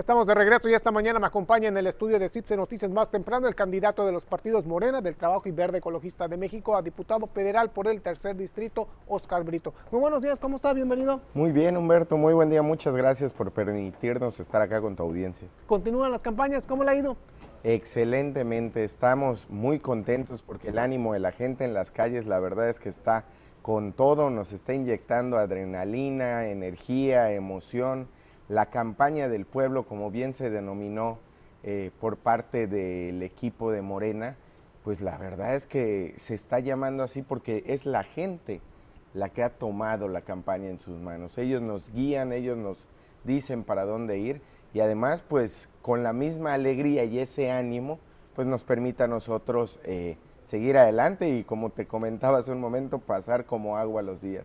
estamos de regreso y esta mañana me acompaña en el estudio de CIPSE Noticias más temprano el candidato de los partidos Morena del Trabajo y Verde Ecologista de México a diputado federal por el tercer distrito, Oscar Brito. Muy buenos días, ¿cómo está? Bienvenido. Muy bien, Humberto, muy buen día. Muchas gracias por permitirnos estar acá con tu audiencia. Continúan las campañas, ¿cómo le ha ido? Excelentemente, estamos muy contentos porque el ánimo de la gente en las calles, la verdad es que está con todo, nos está inyectando adrenalina, energía, emoción la campaña del pueblo, como bien se denominó eh, por parte del equipo de Morena, pues la verdad es que se está llamando así porque es la gente la que ha tomado la campaña en sus manos. Ellos nos guían, ellos nos dicen para dónde ir y además pues con la misma alegría y ese ánimo pues nos permite a nosotros eh, seguir adelante y como te comentaba hace un momento pasar como agua los días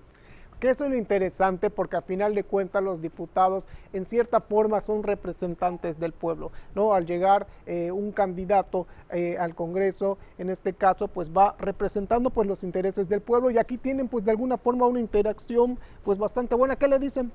que eso es lo interesante porque al final de cuentas los diputados en cierta forma son representantes del pueblo, ¿no? Al llegar eh, un candidato eh, al Congreso, en este caso, pues va representando pues los intereses del pueblo y aquí tienen pues de alguna forma una interacción pues bastante buena. ¿Qué le dicen?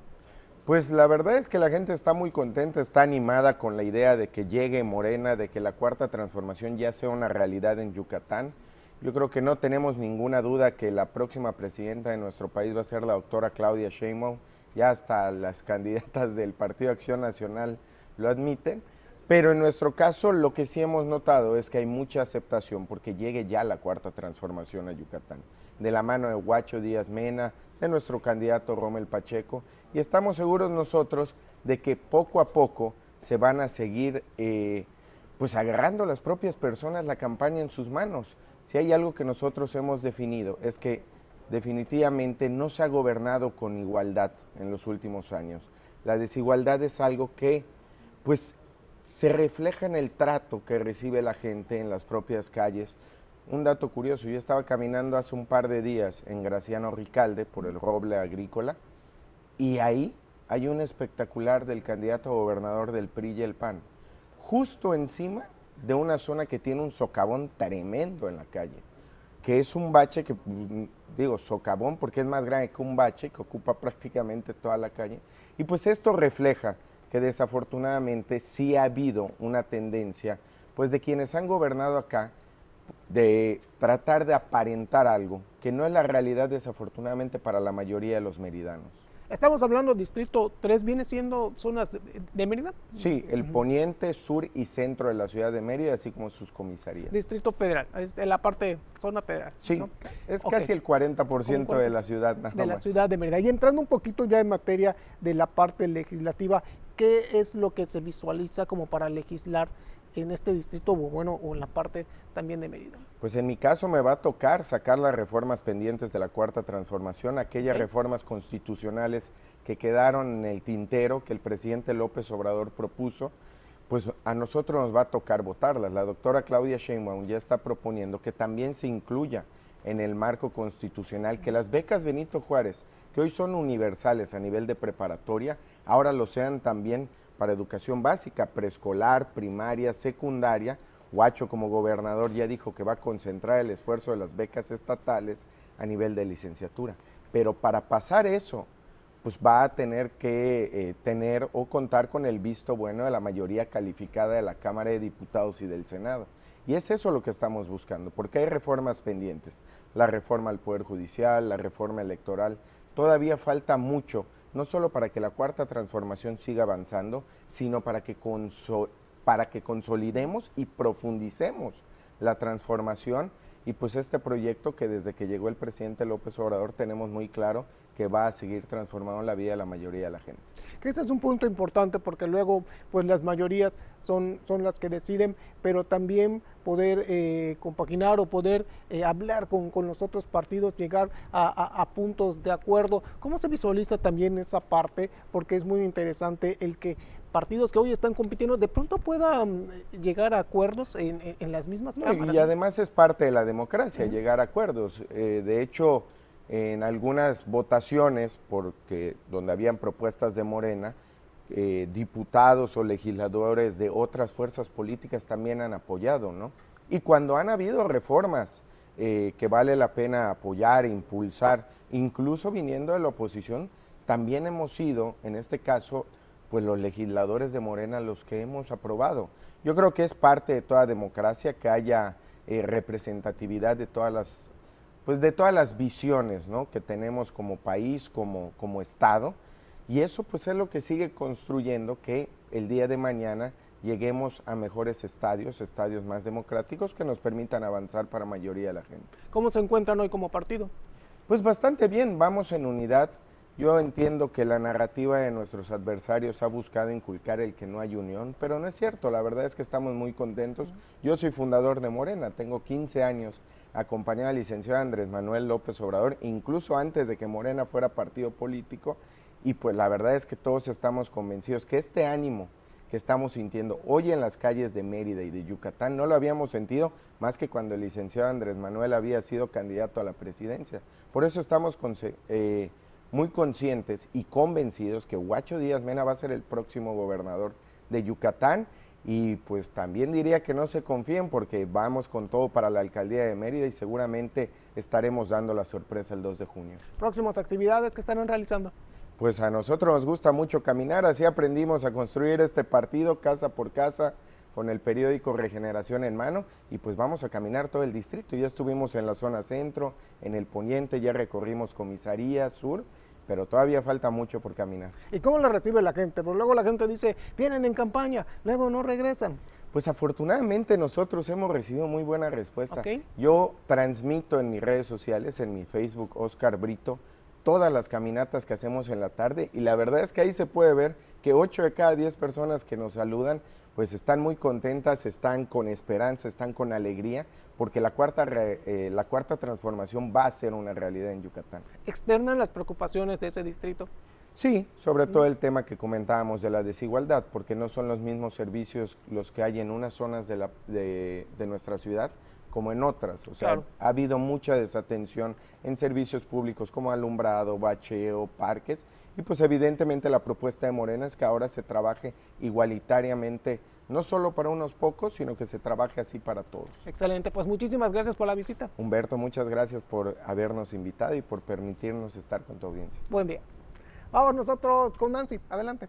Pues la verdad es que la gente está muy contenta, está animada con la idea de que llegue Morena, de que la cuarta transformación ya sea una realidad en Yucatán. Yo creo que no tenemos ninguna duda que la próxima presidenta de nuestro país va a ser la doctora Claudia Sheinbaum. Ya hasta las candidatas del Partido Acción Nacional lo admiten. Pero en nuestro caso lo que sí hemos notado es que hay mucha aceptación porque llegue ya la cuarta transformación a Yucatán, de la mano de Huacho Díaz Mena, de nuestro candidato Romel Pacheco, y estamos seguros nosotros de que poco a poco se van a seguir eh, pues agarrando las propias personas la campaña en sus manos. Si hay algo que nosotros hemos definido es que definitivamente no se ha gobernado con igualdad en los últimos años. La desigualdad es algo que pues se refleja en el trato que recibe la gente en las propias calles. Un dato curioso, yo estaba caminando hace un par de días en Graciano Ricalde por el roble agrícola y ahí hay un espectacular del candidato a gobernador del PRI y el PAN. Justo encima de una zona que tiene un socavón tremendo en la calle, que es un bache que, digo, socavón porque es más grande que un bache, que ocupa prácticamente toda la calle. Y pues esto refleja que desafortunadamente sí ha habido una tendencia, pues de quienes han gobernado acá, de tratar de aparentar algo que no es la realidad desafortunadamente para la mayoría de los meridanos. Estamos hablando distrito 3, ¿viene siendo zonas de, Mérida? Sí, el poniente, sur y centro de la ciudad de Mérida, así como sus comisarías. Distrito federal, es la parte, zona federal. Sí, es casi el 40%, de la ciudad. de la ciudad de Mérida. Y entrando un poquito ya en materia de la parte legislativa, ¿Qué es lo que se visualiza como para legislar en este distrito bueno o en la parte también de Mérida? Pues en mi caso me va a tocar sacar las reformas pendientes de la cuarta transformación, aquellas reformas constitucionales que quedaron en el tintero que el presidente López Obrador propuso, pues a nosotros nos va a tocar votarlas. La doctora Claudia Sheinbaum ya está proponiendo que también se incluya en el marco constitucional, que las becas Benito Juárez, que hoy son universales a nivel de preparatoria, ahora lo sean también para educación básica, preescolar, primaria, secundaria. Guacho como gobernador ya dijo que va a concentrar el esfuerzo de las becas estatales a nivel de licenciatura. Pero para pasar eso, pues va a tener que eh, tener o contar con el visto bueno de la mayoría calificada de la Cámara de Diputados y del Senado. Y es eso lo que estamos buscando, porque hay reformas pendientes. La reforma al Poder Judicial, la reforma electoral. Todavía falta mucho, no solo para que la cuarta transformación siga avanzando, sino para que, para que consolidemos y profundicemos la transformación y pues este proyecto que desde que llegó el presidente López Obrador tenemos muy claro que va a seguir transformando la vida de la mayoría de la gente. Que ese es un punto importante porque luego pues las mayorías son, son las que deciden, pero también poder eh, compaginar o poder eh, hablar con, los otros partidos, llegar a, puntos de acuerdo. ¿Cómo se visualiza también esa parte? Porque es muy interesante el que partidos que hoy están compitiendo de pronto puedan mm, llegar a acuerdos en, las mismas y además es parte de la democracia, llegar a acuerdos. Eh, de hecho, en algunas votaciones, porque donde habían propuestas de Morena, eh, diputados o legisladores de otras fuerzas políticas también han apoyado, ¿no? Y cuando han habido reformas eh, que vale la pena apoyar, e impulsar, incluso viniendo de la oposición, también hemos sido, en este caso, pues los legisladores de Morena los que hemos aprobado. Yo creo que es parte de toda democracia que haya eh, representatividad de todas las pues de todas las visiones ¿no? que tenemos como país, como, como Estado, y eso pues es lo que sigue construyendo que el día de mañana lleguemos a mejores estadios, estadios más democráticos que nos permitan avanzar para mayoría de la gente. ¿Cómo se encuentran hoy como partido? Pues bastante bien, vamos en unidad. Yo entiendo que la narrativa de nuestros adversarios ha buscado inculcar el que no hay unión, pero no es cierto, la verdad es que estamos muy contentos. Yo soy fundador de Morena, tengo 15 años acompañada al licenciado Andrés Manuel López Obrador, incluso antes de que Morena fuera partido político. Y pues la verdad es que todos estamos convencidos que este ánimo que estamos sintiendo hoy en las calles de Mérida y de Yucatán no lo habíamos sentido más que cuando el licenciado Andrés Manuel había sido candidato a la presidencia. Por eso estamos eh, muy conscientes y convencidos que Huacho Díaz Mena va a ser el próximo gobernador de Yucatán y pues también diría que no se confíen porque vamos con todo para la alcaldía de Mérida y seguramente estaremos dando la sorpresa el 2 de junio. Próximas actividades que estarán realizando. Pues a nosotros nos gusta mucho caminar, así aprendimos a construir este partido casa por casa con el periódico Regeneración en mano y pues vamos a caminar todo el distrito. Ya estuvimos en la zona centro, en el poniente, ya recorrimos comisaría sur pero todavía falta mucho por caminar. ¿Y cómo la recibe la gente? Porque luego la gente dice, vienen en campaña, luego no regresan. Pues afortunadamente nosotros hemos recibido muy buena respuesta. Yo transmito en mis redes sociales, en mi Facebook, Oscar Brito, todas las caminatas que hacemos en la tarde y la verdad es que ahí se puede ver que 8 de cada 10 personas que nos saludan pues están muy contentas, están con esperanza, están con alegría, porque la cuarta, eh, la cuarta transformación va a ser una realidad en Yucatán. ¿Externan las preocupaciones de ese distrito? Sí, sobre mm. todo el tema que comentábamos de la desigualdad, porque no son los mismos servicios los que hay en unas zonas de nuestra ciudad como en otras. O sea, ha habido mucha desatención en servicios públicos como alumbrado, bacheo, parques. Y pues evidentemente la propuesta de Morena es que ahora se trabaje igualitariamente, no solo para unos pocos, sino que se trabaje así para todos. Excelente, pues muchísimas gracias por la visita. Humberto, muchas gracias por habernos invitado y por permitirnos estar con tu audiencia. Buen día. Vamos nosotros con Nancy, adelante.